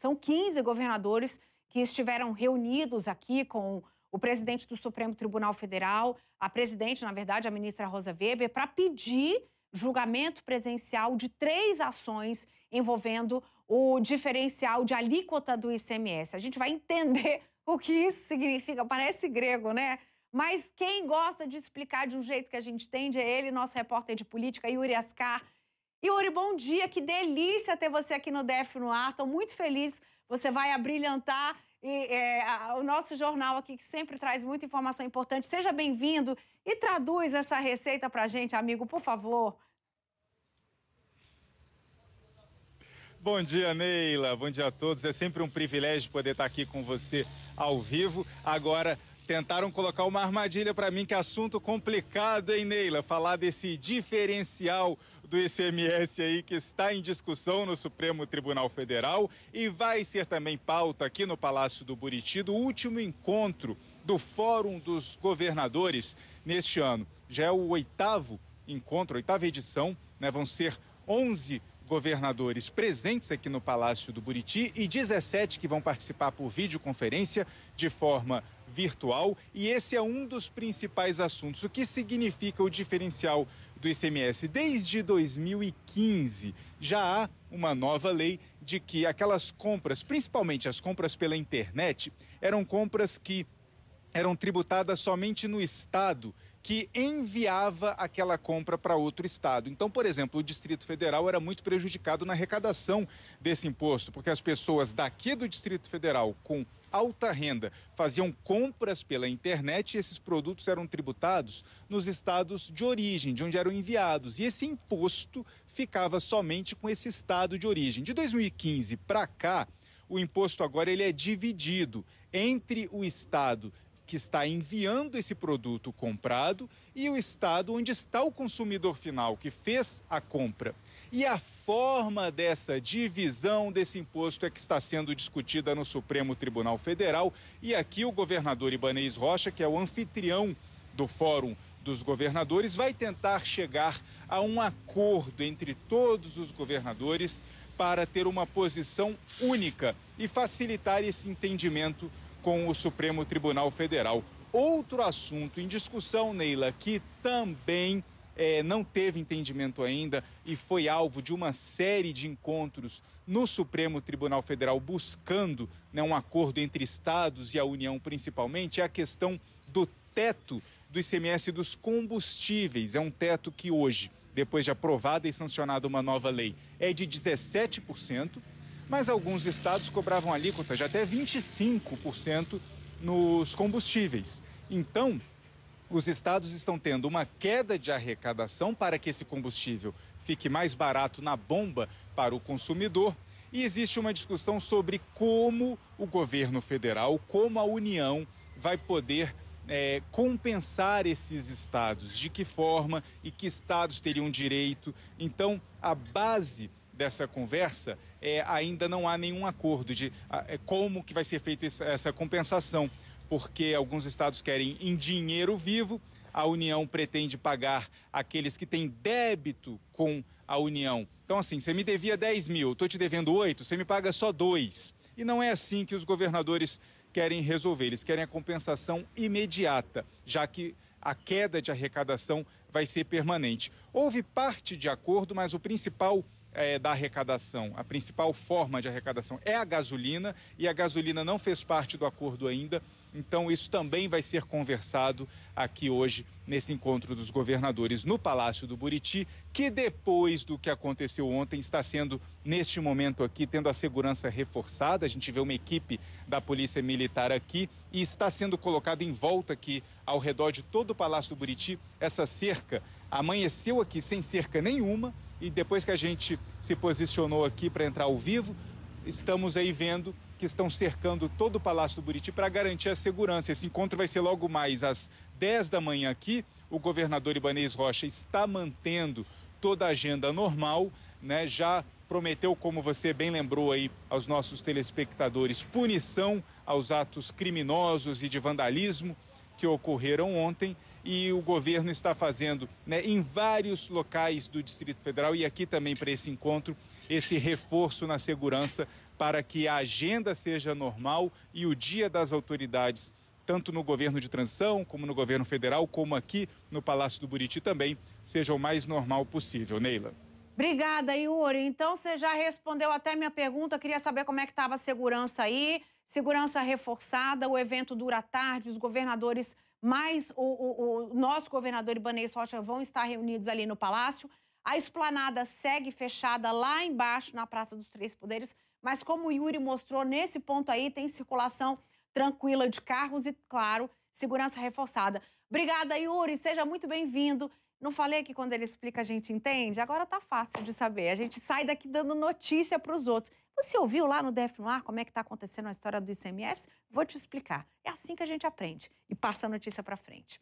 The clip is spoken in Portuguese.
São 15 governadores que estiveram reunidos aqui com o presidente do Supremo Tribunal Federal, a presidente, na verdade, a ministra Rosa Weber, para pedir julgamento presencial de três ações envolvendo o diferencial de alíquota do ICMS. A gente vai entender o que isso significa. Parece grego, né? Mas quem gosta de explicar de um jeito que a gente entende é ele, nosso repórter de política, Yuri Ascar. Yuri, bom dia, que delícia ter você aqui no DF no ar, estou muito feliz, você vai abrilhantar e, é, a, o nosso jornal aqui, que sempre traz muita informação importante. Seja bem-vindo e traduz essa receita para gente, amigo, por favor. Bom dia, Neila. Bom dia a todos. É sempre um privilégio poder estar aqui com você ao vivo. Agora, Tentaram colocar uma armadilha para mim, que assunto complicado, hein, Neila? Falar desse diferencial do ICMS aí que está em discussão no Supremo Tribunal Federal e vai ser também pauta aqui no Palácio do Buriti do último encontro do Fórum dos Governadores neste ano. Já é o oitavo encontro, oitava edição, né? Vão ser 11 governadores presentes aqui no Palácio do Buriti e 17 que vão participar por videoconferência de forma virtual. E esse é um dos principais assuntos. O que significa o diferencial do ICMS? Desde 2015 já há uma nova lei de que aquelas compras, principalmente as compras pela internet, eram compras que eram tributadas somente no estado que enviava aquela compra para outro estado. Então, por exemplo, o Distrito Federal era muito prejudicado na arrecadação desse imposto, porque as pessoas daqui do Distrito Federal com alta renda faziam compras pela internet e esses produtos eram tributados nos estados de origem, de onde eram enviados. E esse imposto ficava somente com esse estado de origem. De 2015 para cá, o imposto agora ele é dividido entre o estado que está enviando esse produto comprado e o estado onde está o consumidor final que fez a compra. E a forma dessa divisão desse imposto é que está sendo discutida no Supremo Tribunal Federal e aqui o governador Ibanez Rocha, que é o anfitrião do Fórum dos governadores vai tentar chegar a um acordo entre todos os governadores para ter uma posição única e facilitar esse entendimento com o Supremo Tribunal Federal. Outro assunto em discussão, Neila, que também é, não teve entendimento ainda e foi alvo de uma série de encontros no Supremo Tribunal Federal buscando né, um acordo entre estados e a União, principalmente, é a questão do teto do ICMS dos combustíveis. É um teto que hoje, depois de aprovada e sancionada uma nova lei, é de 17% mas alguns estados cobravam alíquota de até 25% nos combustíveis. Então, os estados estão tendo uma queda de arrecadação para que esse combustível fique mais barato na bomba para o consumidor. E existe uma discussão sobre como o governo federal, como a União vai poder é, compensar esses estados, de que forma e que estados teriam direito. Então, a base dessa conversa é, ainda não há nenhum acordo de é, como que vai ser feita essa compensação, porque alguns estados querem em dinheiro vivo, a União pretende pagar aqueles que têm débito com a União. Então, assim, você me devia 10 mil, estou te devendo 8, você me paga só 2. E não é assim que os governadores querem resolver, eles querem a compensação imediata, já que a queda de arrecadação vai ser permanente. Houve parte de acordo, mas o principal é, da arrecadação, a principal forma de arrecadação é a gasolina e a gasolina não fez parte do acordo ainda, então isso também vai ser conversado aqui hoje nesse encontro dos governadores no Palácio do Buriti, que depois do que aconteceu ontem está sendo, neste momento aqui, tendo a segurança reforçada. A gente vê uma equipe da Polícia Militar aqui e está sendo colocado em volta aqui, ao redor de todo o Palácio do Buriti, essa cerca. Amanheceu aqui sem cerca nenhuma e depois que a gente se posicionou aqui para entrar ao vivo, estamos aí vendo que estão cercando todo o Palácio do Buriti para garantir a segurança. Esse encontro vai ser logo mais às 10 da manhã aqui. O governador Ibanês Rocha está mantendo toda a agenda normal, né? Já prometeu, como você bem lembrou aí aos nossos telespectadores, punição aos atos criminosos e de vandalismo que ocorreram ontem e o governo está fazendo né, em vários locais do Distrito Federal e aqui também para esse encontro, esse reforço na segurança para que a agenda seja normal e o dia das autoridades, tanto no governo de transição, como no governo federal, como aqui no Palácio do Buriti também, seja o mais normal possível. Neila. Obrigada, Yuri. Então você já respondeu até minha pergunta. Eu queria saber como é que estava a segurança aí. Segurança reforçada, o evento dura tarde, os governadores mas o, o, o nosso governador Ibanez Rocha vão estar reunidos ali no Palácio. A esplanada segue fechada lá embaixo, na Praça dos Três Poderes, mas como o Yuri mostrou, nesse ponto aí tem circulação tranquila de carros e, claro, segurança reforçada. Obrigada, Yuri, seja muito bem-vindo. Não falei que quando ele explica a gente entende? Agora tá fácil de saber. A gente sai daqui dando notícia para os outros. Você ouviu lá no DF no ar como é que está acontecendo a história do ICMS? Vou te explicar. É assim que a gente aprende e passa a notícia para frente.